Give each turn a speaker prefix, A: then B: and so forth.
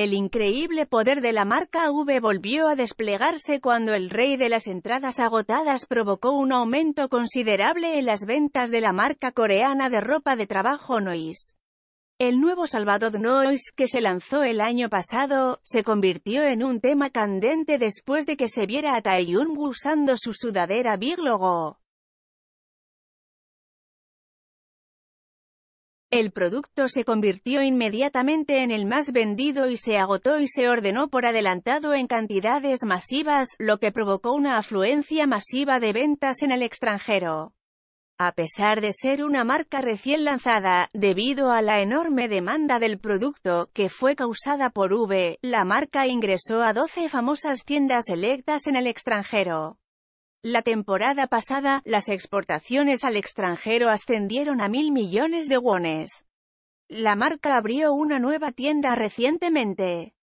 A: El increíble poder de la marca V volvió a desplegarse cuando el rey de las entradas agotadas provocó un aumento considerable en las ventas de la marca coreana de ropa de trabajo Noise. El nuevo Salvador Noise que se lanzó el año pasado, se convirtió en un tema candente después de que se viera a Taehyung usando su sudadera Big
B: Logo. El
A: producto se convirtió inmediatamente en el más vendido y se agotó y se ordenó por adelantado en cantidades masivas, lo que provocó una afluencia masiva de ventas en el extranjero. A pesar de ser una marca recién lanzada, debido a la enorme demanda del producto, que fue causada por V, la marca ingresó a 12 famosas tiendas selectas en el extranjero. La temporada pasada, las exportaciones al extranjero ascendieron a mil millones de wones. La marca abrió una nueva tienda recientemente.